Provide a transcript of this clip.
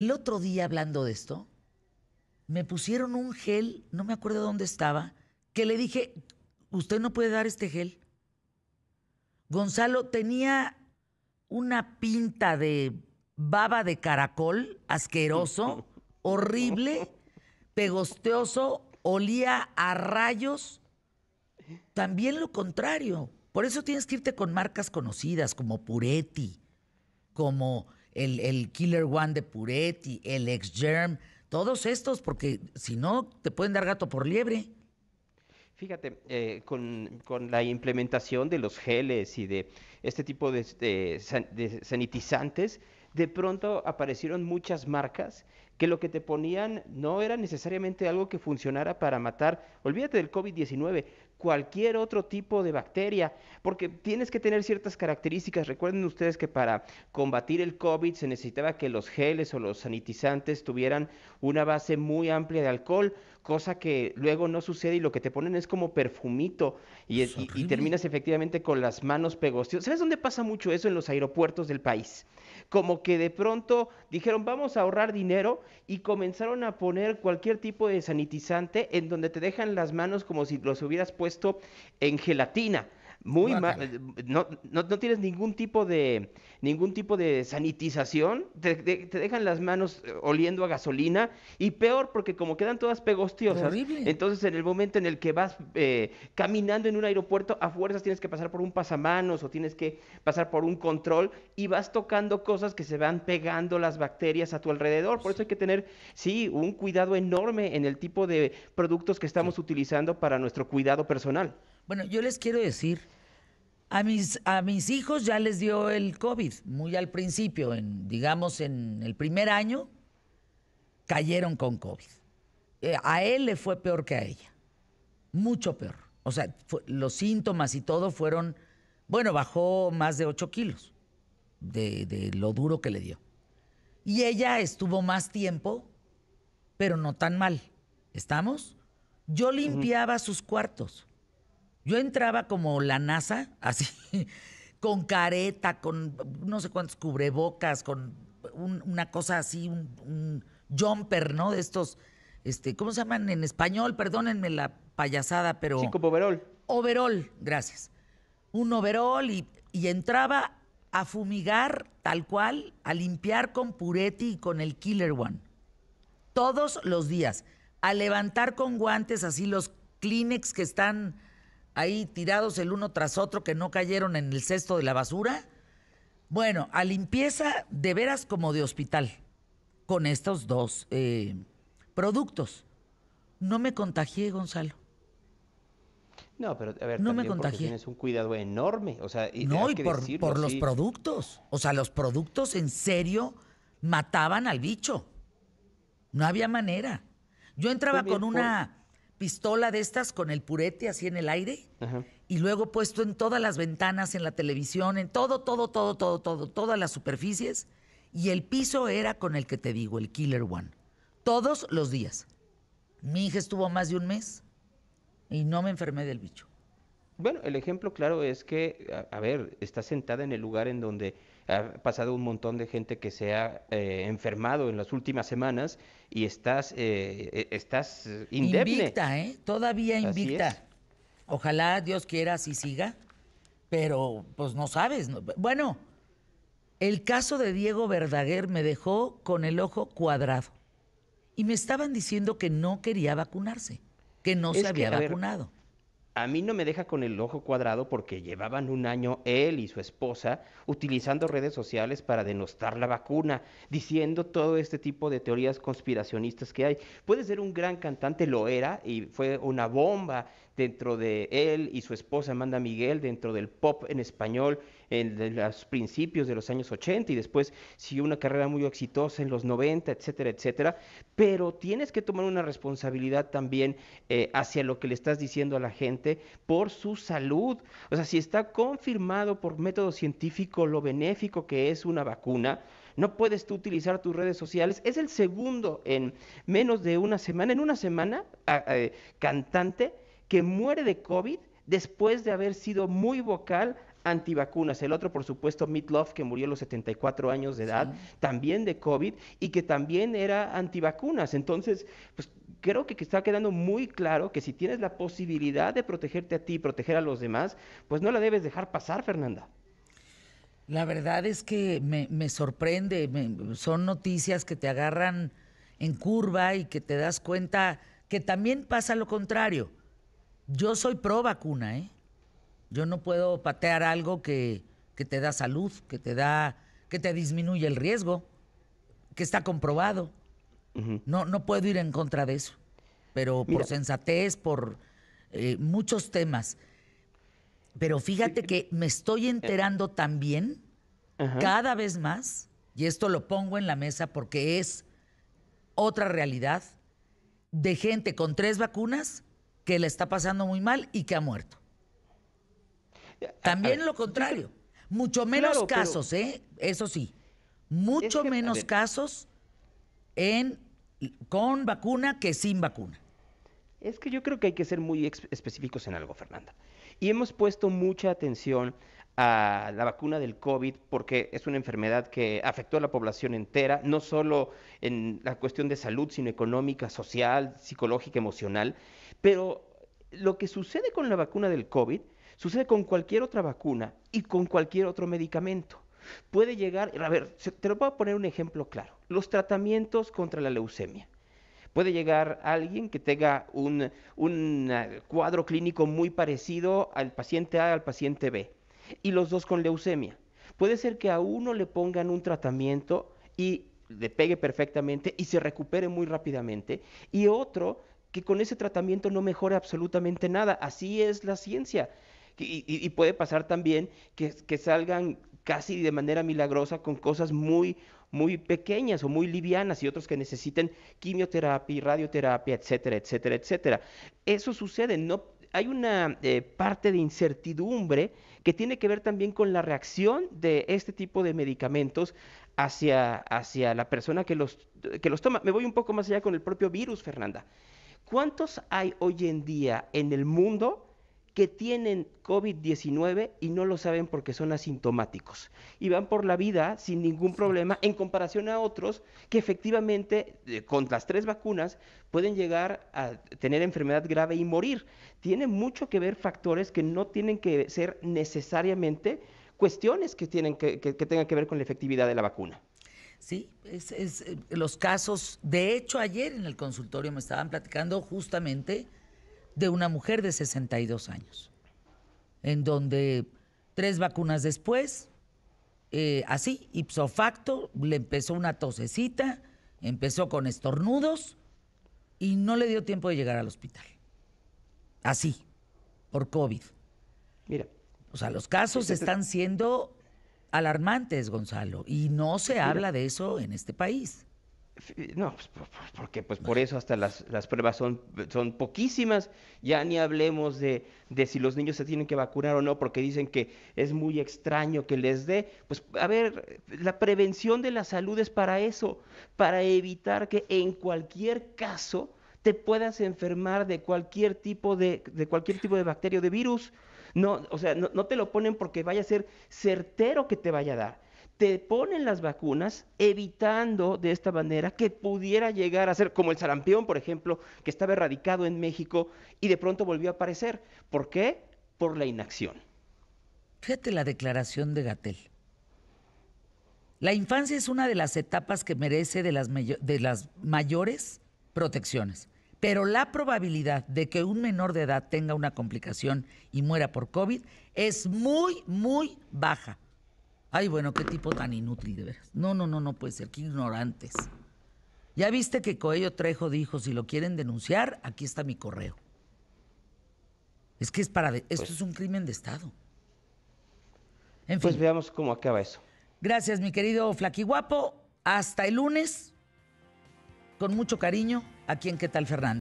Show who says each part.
Speaker 1: El otro día hablando de esto, me pusieron un gel, no me acuerdo dónde estaba, que le dije, usted no puede dar este gel. Gonzalo tenía una pinta de baba de caracol, asqueroso, horrible, pegosteoso, olía a rayos. También lo contrario. Por eso tienes que irte con marcas conocidas como Puretti, como el, Killer One de Puretti, el Ex Germ, todos estos, porque si no, te pueden dar gato por liebre.
Speaker 2: Fíjate, eh, con, la implementación de los geles y de este tipo de, de, sanitizantes, de pronto aparecieron muchas marcas que lo que te ponían no era necesariamente algo que funcionara para matar, olvídate del COVID-19, cualquier otro tipo de bacteria, porque tienes que tener ciertas características. Recuerden ustedes que para combatir el COVID se necesitaba que los geles o los sanitizantes tuvieran una base muy amplia de alcohol cosa que luego no sucede y lo que te ponen es como perfumito y, terminas efectivamente con las manos pegos. ¿Sabes dónde pasa mucho eso en los aeropuertos del país? Como que de pronto dijeron, vamos a ahorrar dinero y comenzaron a poner cualquier tipo de sanitizante en donde te dejan las manos como si los hubieras puesto en gelatina muy mal, eh, no, tienes ningún tipo de, ningún tipo de sanitización, te, dejan las manos eh, oliendo a gasolina y peor porque como quedan todas pegostiosas, entonces en el momento en el que vas eh, caminando en un aeropuerto, a fuerzas tienes que pasar por un pasamanos o tienes que pasar por un control y vas tocando cosas que se van pegando las bacterias a tu alrededor, por eso hay que tener, sí, un cuidado enorme en el tipo de productos que estamos utilizando para nuestro cuidado personal.
Speaker 1: Bueno, yo les quiero decir, a mis, a mis hijos ya les dio el COVID, muy al principio, en, digamos en el primer año, cayeron con COVID. Eh, a él le fue peor que a ella, mucho peor. O sea, los síntomas y todo fueron, bueno, bajó más de 8 kilos de lo duro que le dio. Y ella estuvo más tiempo, pero no tan mal. ¿Estamos? Yo limpiaba sus cuartos. Yo entraba como la NASA, así, con careta, con no sé cuántos cubrebocas, con una cosa así, un, jumper, ¿no? De estos, este, ¿cómo se llaman en español? Perdónenme la payasada, pero... Chico overol. Overol, gracias. Un overol y, y entraba a fumigar tal cual, a limpiar con Puretti y con el Killer One. Todos los días. A levantar con guantes así los Kleenex que están ahí tirados el uno tras otro que no cayeron en el cesto de la basura. Bueno, a limpieza de veras como de hospital con estos dos eh, productos. No me contagié, Gonzalo.
Speaker 2: No, pero a ver, no me contagié. tienes un cuidado enorme, no, y por, los
Speaker 1: productos, o sea, los productos en serio mataban al bicho. No había manera. Yo entraba pues con una pistola de estas con el purete así en el aire y luego puesto en todas las ventanas, en la televisión, en todo, todo, todo, todo, todo, todas las superficies y el piso era con el que te digo,
Speaker 2: el Killer One,
Speaker 1: todos los días. Mi hija estuvo más de un mes y no me enfermé del bicho.
Speaker 2: Bueno, el ejemplo claro es que, a, ver, estás sentada en el lugar en donde ha pasado un montón de gente que se ha eh, enfermado en las últimas semanas y estás, eh, e, estás indemne. Invicta,
Speaker 1: ¿eh? Todavía invicta. Ojalá Dios quiera así siga, pero pues no sabes. Bueno, el caso de Diego Verdaguer me dejó con el ojo cuadrado y me estaban diciendo que no quería vacunarse, que no se había vacunado.
Speaker 2: A mí no me deja con el ojo cuadrado porque llevaban un año él y su esposa utilizando redes sociales para denostar la vacuna, diciendo todo este tipo de teorías conspiracionistas que hay. Puede ser un gran cantante, lo era, y fue una bomba dentro de él y su esposa Amanda Miguel, dentro del pop en español en los principios de los años 80 y después siguió una carrera muy exitosa en los 90, etcétera, etcétera. Pero tienes que tomar una responsabilidad también eh, hacia lo que le estás diciendo a la gente por su salud. O sea, si está confirmado por método científico lo benéfico que es una vacuna, no puedes tú utilizar tus redes sociales. Es el segundo en menos de una semana, en una semana, cantante que muere de COVID después de haber sido muy vocal antivacunas. El otro, por supuesto, Meatloaf, que murió a los 74 años de edad, también de COVID, y que también era antivacunas. Entonces, pues creo que está quedando muy claro que si tienes la posibilidad de protegerte a ti y proteger a los demás, pues no la debes dejar pasar, Fernanda.
Speaker 1: La verdad es que me, sorprende, son noticias que te agarran en curva y que te das cuenta que también pasa lo contrario yo soy pro vacuna, ¿eh? Yo no puedo patear algo que, te da salud, que te da, que te disminuye el riesgo, que está comprobado. No, no puedo ir en contra de eso. Pero por sensatez, por eh, muchos temas. Pero fíjate que me estoy enterando también cada vez más, y esto lo pongo en la mesa porque es otra realidad, de gente con tres vacunas que le está pasando muy mal y que ha muerto. También lo contrario. Mucho menos casos, ¿eh? Eso sí. Mucho menos casos
Speaker 2: en, con vacuna que sin vacuna. Es que yo creo que hay que ser muy específicos en algo, Fernanda. Y hemos puesto mucha atención a la vacuna del COVID porque es una enfermedad que afectó a la población entera, no solo en la cuestión de salud, sino económica, social, psicológica, emocional. Pero lo que sucede con la vacuna del COVID sucede con cualquier otra vacuna y con cualquier otro medicamento. Puede llegar, a ver, te lo voy a poner un ejemplo claro, los tratamientos contra la leucemia. Puede llegar alguien que tenga un, un ah, cuadro clínico muy parecido al paciente A al paciente B y los dos con leucemia. Puede ser que a uno le pongan un tratamiento y le pegue perfectamente y se recupere muy rápidamente, y otro que con ese tratamiento no mejore absolutamente nada. Así es la ciencia. Y, puede pasar también que, salgan casi de manera milagrosa con cosas muy, muy pequeñas o muy livianas y otros que necesiten quimioterapia, radioterapia, etcétera, etcétera, etcétera. Eso sucede, no hay una eh, parte de incertidumbre que tiene que ver también con la reacción de este tipo de medicamentos hacia, hacia la persona que los, que los toma. Me voy un poco más allá con el propio virus, Fernanda. ¿Cuántos hay hoy en día en el mundo que tienen COVID-19 y no lo saben porque son asintomáticos y van por la vida sin ningún problema en comparación a otros que efectivamente eh, con las tres vacunas pueden llegar a tener enfermedad grave y morir. Tiene mucho que ver factores que no tienen que ser necesariamente cuestiones que, tienen que, que, que tengan que ver con la efectividad de la vacuna.
Speaker 1: Sí, es, es, eh, los casos, de hecho ayer en el consultorio me estaban platicando justamente de una mujer de 62 años, en donde tres vacunas después, eh, así, ipso facto, le empezó una tosecita, empezó con estornudos y no le dio tiempo de llegar al hospital. Así, por COVID. Mira. O sea, los casos este están siendo alarmantes, Gonzalo, y no se habla de eso en este país.
Speaker 2: No, pues, porque pues por eso hasta las, pruebas son, son poquísimas. Ya ni hablemos de, si los niños se tienen que vacunar o no, porque dicen que es muy extraño que les dé. Pues a ver, la prevención de la salud es para eso, para evitar que en cualquier caso te puedas enfermar de cualquier tipo de, de cualquier tipo de bacteria o de virus. No, o sea, no te lo ponen porque vaya a ser certero que te vaya a dar te ponen las vacunas evitando de esta manera que pudiera llegar a ser como el sarampión, por ejemplo, que estaba erradicado en México y de pronto volvió a aparecer. ¿Por qué? Por la inacción.
Speaker 1: Fíjate la declaración de Gatel. La infancia es una de las etapas que merece de las, de las mayores protecciones, pero la probabilidad de que un menor de edad tenga una complicación y muera por COVID es muy, muy baja. Ay, bueno, qué tipo tan inútil, de veras. No, no, no, no puede ser, qué ignorantes. Ya viste que Coello Trejo dijo, si lo quieren denunciar, aquí está mi correo. Es que es para... Esto pues es un crimen de Estado. En pues veamos cómo acaba eso. Gracias, mi querido Flaquiguapo. Hasta el lunes. Con mucho cariño, aquí en ¿Qué tal, Fernández?